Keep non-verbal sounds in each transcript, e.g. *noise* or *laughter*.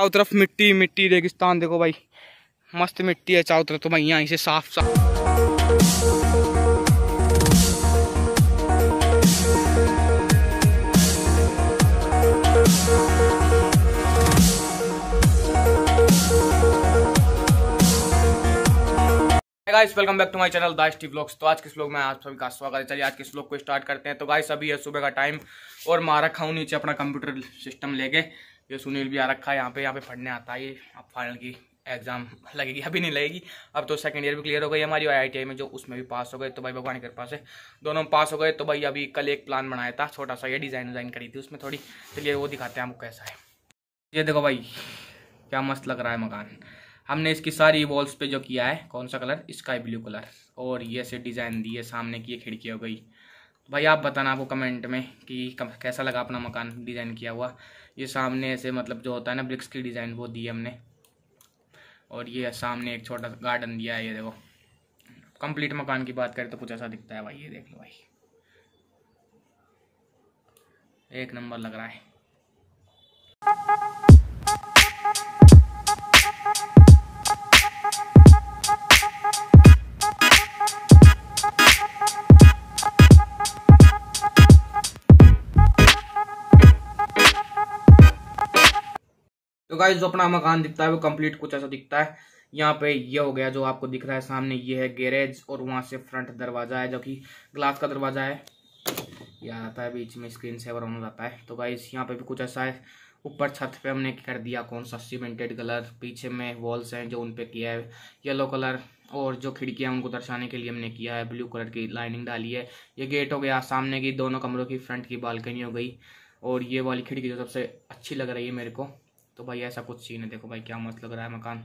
चारों तरफ मिट्टी मिट्टी रेगिस्तान देखो भाई मस्त मिट्टी है चारों तरफ तो भाई यहाँ इसे साफ साफ guys welcome back to my channel dice T blogs तो आज के ब्लॉग में आप सभी का स्वागत है चलिए आज के स्लोक को स्टार्ट करते हैं तो गाइस अभी है सुबह का टाइम और मारा खाऊ नीचे अपना कंप्यूटर सिस्टम लेके ये सुनील भी आ रखा है यहाँ पे यहाँ पे पढ़ने आता है ये अब फाइनल की एग्ज़ाम लगेगी अभी नहीं लगेगी अब तो सेकंड ईयर भी क्लियर हो गई हमारी आई में जो उसमें भी पास हो गए तो भाई भगवान की कृपा से दोनों में पास हो गए तो भाई अभी कल एक प्लान बनाया था छोटा सा ये डिज़ाइन डिज़ाइन करी थी उसमें थोड़ी चलिए वो दिखाते हैं आपको कैसा है ये देखो भाई क्या मस्त लग रहा है मकान हमने इसकी सारी वॉल्स पे जो किया है कौन सा कलर स्काई ब्लू कलर और ये से डिज़ाइन दिए सामने की ये खिड़की हो गई तो भाई आप बताना आपको कमेंट में कि कैसा लगा अपना मकान डिज़ाइन किया हुआ ये सामने ऐसे मतलब जो होता है ना ब्रिक्स की डिज़ाइन वो दी हमने और ये सामने एक छोटा सा गार्डन दिया है ये देखो कंप्लीट मकान की बात करें तो कुछ ऐसा दिखता है भाई ये देख लो भाई एक नंबर लग रहा है तो गाइज जो अपना मकान दिखता है वो कंप्लीट कुछ ऐसा दिखता है यहाँ पे ये हो गया जो आपको दिख रहा है सामने ये है गैरेज और वहाँ से फ्रंट दरवाज़ा है जो कि ग्लास का दरवाज़ा है ये आता है बीच में स्क्रीन सेवर ऑन हो जाता है तो गाइज यहाँ पे भी कुछ ऐसा है ऊपर छत पे हमने कर दिया कौन सा सीमेंटेड कलर पीछे में वॉल्स हैं जो उन किया है येलो कलर और जो खिड़कियाँ उनको दर्शाने के लिए हमने किया है ब्लू कलर की लाइनिंग डाली है ये गेट हो गया सामने की दोनों कमरों की फ्रंट की बालकनी हो गई और ये वाली खिड़की जो सबसे अच्छी लग रही है मेरे को तो भाई ऐसा कुछ सीन है देखो भाई क्या मस्त लग रहा है मकान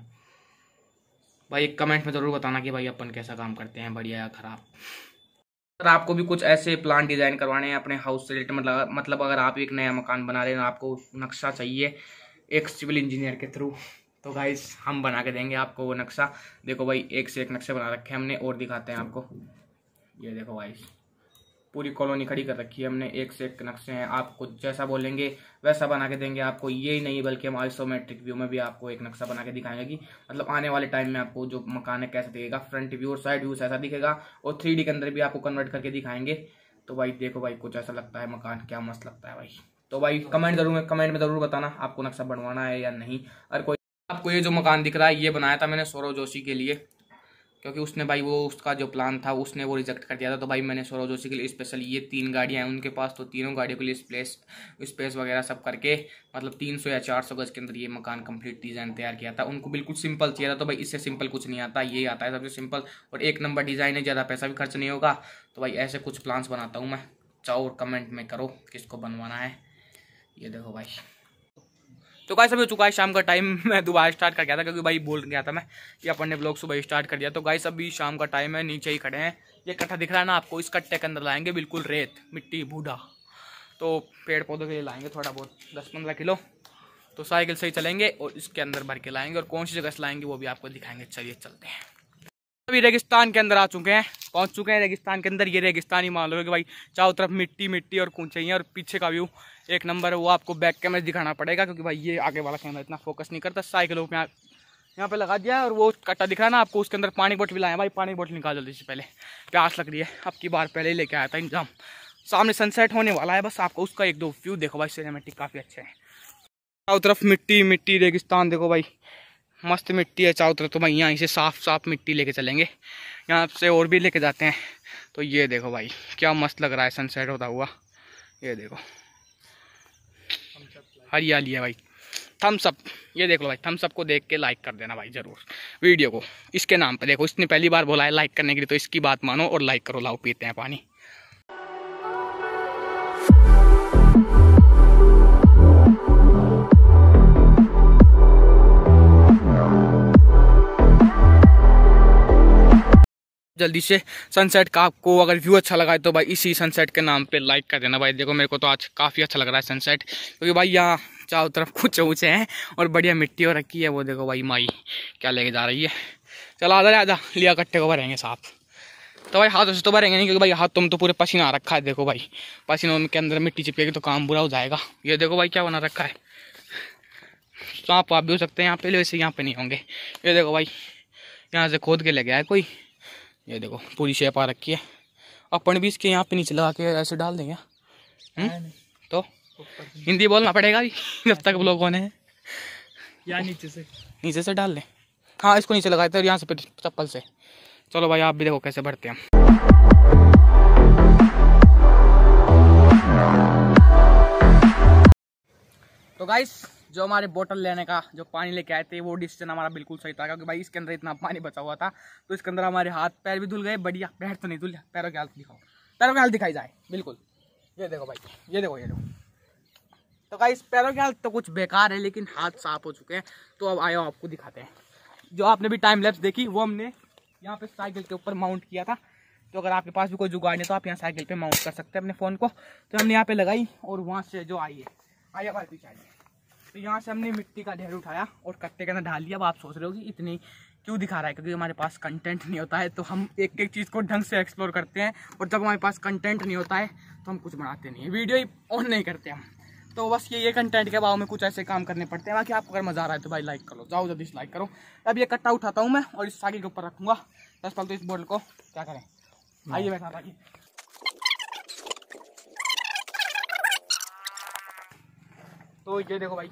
भाई एक कमेंट में ज़रूर बताना कि भाई अपन कैसा काम करते हैं बढ़िया या ख़राब अगर आपको भी कुछ ऐसे प्लान डिज़ाइन करवाने हैं अपने हाउस से रिलेटेड मतलब मतलब अगर आप एक नया मकान बना रहे हैं आपको नक्शा चाहिए एक सिविल इंजीनियर के थ्रू तो गाइस हम बना के देंगे आपको वो नक्शा देखो भाई एक से एक नक्शे बना रखे हैं हमने और दिखाते हैं आपको ये देखो गाइस पूरी कॉलोनी खड़ी कर रखी है हमने एक से एक नक्शे हैं आपको जैसा बोलेंगे वैसा बना के देंगे आपको ये ही नहीं बल्कि हम आइसोमेट्रिक व्यू में भी आपको एक नक्शा बना के दिखाएंगे कि मतलब आने वाले टाइम में आपको जो मकान है कैसा दिखेगा फ्रंट व्यू और साइड व्यू ऐसा दिखेगा और थ्री के अंदर भी आपको कन्वर्ट करके दिखाएंगे तो भाई देखो भाई कुछ ऐसा लगता है मकान क्या मस्त लगता है भाई तो भाई कमेंट जरूर कमेंट में जरूर बताना आपको नक्शा बनवाना है या नहीं और कोई आपको ये जो मकान दिख रहा है ये बनाया था मैंने सौरव जोशी के लिए क्योंकि उसने भाई वो उसका जो प्लान था उसने वो रिजेक्ट कर दिया था तो भाई मैंने सौरव जोशी के लिए स्पेशल ये तीन गाड़ियाँ हैं उनके पास तो तीनों गाड़ियों के लिए स्पेस स्पेस वगैरह सब करके मतलब तीन सौ या चार सौ गज के अंदर ये मकान कंप्लीट डिज़ाइन तैयार किया था उनको बिल्कुल सिंपल चाहिए था तो भाई इससे सिंपल कुछ नहीं आता ये आता है सबसे सिंपल और एक नंबर डिज़ाइन है ज़्यादा पैसा भी खर्च नहीं होगा तो भाई ऐसे कुछ प्लान्स बनाता हूँ मैं चाहो और कमेंट में करो किसको बनवाना है ये देखो भाई तो गाइस अभी हो चुका है शाम का टाइम *laughs* मैं दोबारा स्टार्ट कर गया था क्योंकि भाई बोल गया था मैं कि अपन ने ब्लॉग सुबह स्टार्ट कर दिया तो गाइस अभी शाम का टाइम है नीचे ही खड़े हैं ये कट्ठा दिख रहा है ना आपको इस कट्टे के अंदर लाएंगे बिल्कुल रेत मिट्टी बूढ़ा तो पेड़ पौधों के लिए लाएंगे थोड़ा बहुत दस पंद्रह किलो तो साइकिल से ही चलेंगे और इसके अंदर भर के लाएंगे और कौन सी जगह से लाएंगे वो भी आपको दिखाएंगे चलिए चलते हैं अभी रेगिस्तान के अंदर आ चुके हैं पहुंच चुके हैं रेगिस्तान के अंदर ये रेगिस्तान ही मान लो कि भाई चारों तरफ मिट्टी मिट्टी और कूचाइयाँ और पीछे का व्यू एक नंबर है वो आपको बैक कैमरे दिखाना पड़ेगा क्योंकि भाई ये आगे वाला कैमरा इतना फोकस नहीं करता साइकिलों पर यहाँ पे लगा दिया और वो कट्टा दिख रहा है ना आपको उसके अंदर पानी बोटल भी लाया भाई पानी बोटल निकाल जल्दी पहले प्यास लग रही है अब की बार पहले ही लेके आया था इंजाम सामने सनसेट होने वाला है बस आपको उसका एक दो व्यू देखो भाई सिनेमेटिक काफ़ी अच्छे हैं चारों तरफ मिट्टी मिट्टी रेगिस्तान देखो भाई मस्त मिट्टी है चारों तरफ तो भाई यहाँ से साफ साफ मिट्टी लेके चलेंगे यहाँ से और भी लेके जाते हैं तो ये देखो भाई क्या मस्त लग रहा है सनसेट होता हुआ ये देखो हरियाली है भाई थम्सअप ये देख लो भाई थम्सअप को देख के लाइक कर देना भाई ज़रूर वीडियो को इसके नाम पे देखो इसने पहली बार बोला है लाइक करने के लिए तो इसकी बात मानो और लाइक करो लाओ पीते हैं पानी जल्दी से सनसेट का आपको अगर व्यू अच्छा लगा है तो भाई इसी सनसेट के नाम पे लाइक कर देना भाई देखो मेरे को तो आज काफ़ी अच्छा लग रहा है सनसेट क्योंकि भाई यहाँ चारों तरफ कुछ ऊँचे हैं और बढ़िया मिट्टी और रखी है वो देखो भाई माई क्या लेके जा रही है चलो आधा आधा लिया कट्टे को भरेंगे साफ तो भाई हाथों से तो भरेंगे नहीं क्योंकि भाई हाथ तुम तो, तो पूरे पसीना रखा है देखो भाई पसीनों के अंदर मिट्टी चिपकेगी तो काम बुरा हो जाएगा ये देखो भाई क्या बना रखा है तो आप भी हो सकते हैं यहाँ पे वैसे यहाँ पे नहीं होंगे ये देखो भाई यहाँ से खोद के ले गया है कोई ये देखो पूरी शेप आ रखी है अपन भी इसके यहाँ पे नीचे लगा के ऐसे डाल देंगे हम्म? हाँ, तो हिंदी बोलना पड़ेगा अभी जब तक हाँ, लोगों होने यहाँ नीचे से नीचे से डाल लें हाँ इसको नीचे लगाते हैं और यहाँ से फिर चप्पल से चलो भाई आप भी देखो कैसे भरते हैं तो गाइस जो हमारे बोतल लेने का जो पानी लेके आए थे वो डिसीजन हमारा बिल्कुल सही था क्योंकि भाई इसके अंदर इतना पानी बचा हुआ था तो इसके अंदर हमारे हाथ पैर भी धुल गए बढ़िया पैर तो नहीं धुल पैरों की हालत दिखाओ पैरों की हालत दिखाई जाए बिल्कुल ये देखो भाई ये देखो ये देखो तो इस पैरों की हालत तो कुछ बेकार है लेकिन हाथ साफ हो चुके हैं तो अब आए आपको दिखाते हैं जो आपने भी टाइम लेप्स देखी वो हमने यहाँ पे साइकिल के ऊपर माउंट किया था तो अगर आपके पास भी कोई जुगाड़ नहीं तो आप यहाँ साइकिल पे माउंट कर सकते हैं अपने फ़ोन को तो हमने यहाँ पे लगाई और वहाँ से जो आई है आई हमारे पीछे आई है तो यहाँ से हमने मिट्टी का ढेर उठाया और कट्टे के अंदर डाल दिया अब आप सोच रहे हो कि इतनी क्यों दिखा रहा है क्योंकि हमारे पास कंटेंट नहीं होता है तो हम एक एक चीज़ को ढंग से एक्सप्लोर करते हैं और जब हमारे पास कंटेंट नहीं होता है तो हम कुछ बनाते नहीं है वीडियो ही ऑन नहीं करते हम तो बस ये ये कंटेंट के भाव में कुछ ऐसे काम करने पड़ते हैं बाकी आपको अगर मज़ा आ रहा है तो भाई लाइक करो जाओ जल्दी लाइक करो अब ये कट्टा उठाता हूँ मैं और इस सागी के ऊपर रखूँगा दस पल तो इस बोर्ड को क्या करें आइए बैठा सागी तो ये देखो भाई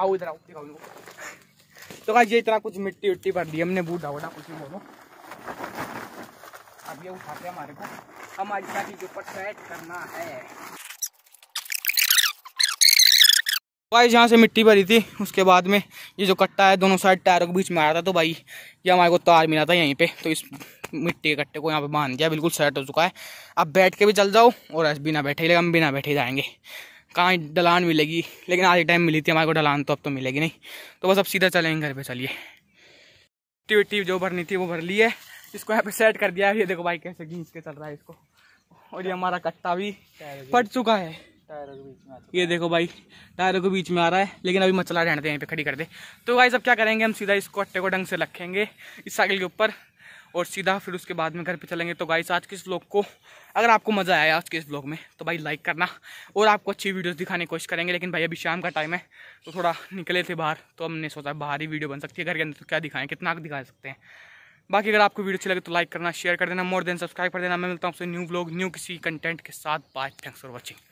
आओ इधर आओ दिखाओ इनको तो ये इतना कुछ मिट्टी उट्टी भर दी हमने बूढ़ा वोटा कुछ नहीं बोलो अब ये उठाते हैं हमारे को हमारी शादी के ऊपर सेट करना है भाई तो जहाँ से मिट्टी भरी थी उसके बाद में ये जो कट्टा है दोनों साइड टायरों के बीच में आया था तो भाई ये हमारे को तार मिला था यहीं पे तो इस मिट्टी के कट्टे को यहाँ पे बांध दिया बिल्कुल सेट हो चुका है अब बैठ के भी चल जाओ और बिना बैठे ही हम बिना बैठे जाएंगे कहाँ डलान मिलेगी लेकिन आज एक टाइम मिली थी हमारे को डलान तो अब तो मिलेगी नहीं तो बस अब सीधा चलेंगे घर पे चलिए एक्टिविटी जो भरनी थी वो भर ली है इसको यहाँ पे सेट कर दिया है ये देखो भाई कैसे घींच के चल रहा है इसको और ये हमारा कट्टा भी फट चुका है टायरों के बीच में ये देखो भाई टायरों के बीच में आ रहा है लेकिन अभी मचला रहने दे यहाँ पे खड़ी कर दे तो भाई सब क्या करेंगे हम सीधा इसको अट्टे को ढंग से रखेंगे इस साइकिल के ऊपर और सीधा फिर उसके बाद में घर पे चलेंगे तो गाइस आज के इस ब्लॉग को अगर आपको मज़ा आया आज के इस ब्लॉग में तो भाई लाइक करना और आपको अच्छी वीडियोस दिखाने की कोशिश करेंगे लेकिन भाई अभी शाम का टाइम है तो थोड़ा निकले थे बाहर तो हमने सोचा बाहर ही वीडियो बन सकती है घर के अंदर तो क्या दिखाएं कितना दिखा सकते हैं बाकी अगर आपको वीडियो अच्छी लगे तो लाइक करना शेयर कर देना मोर देन सब्सक्राइब कर देना मैं मिलता हूँ आपसे न्यू ब्लॉग न्यू किसी कंटेंट के साथ बाय थैंक्स फॉर वॉचिंग